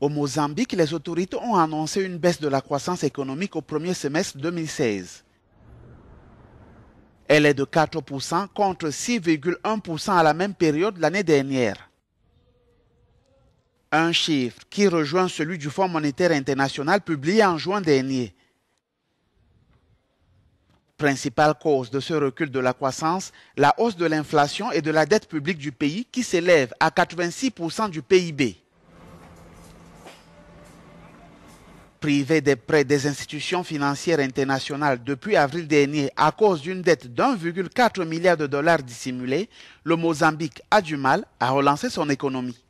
Au Mozambique, les autorités ont annoncé une baisse de la croissance économique au premier semestre 2016. Elle est de 4% contre 6,1% à la même période l'année dernière. Un chiffre qui rejoint celui du Fonds monétaire international publié en juin dernier. Principale cause de ce recul de la croissance, la hausse de l'inflation et de la dette publique du pays qui s'élève à 86% du PIB. privé des prêts des institutions financières internationales depuis avril dernier à cause d'une dette d'1,4 milliard de dollars dissimulée, le Mozambique a du mal à relancer son économie.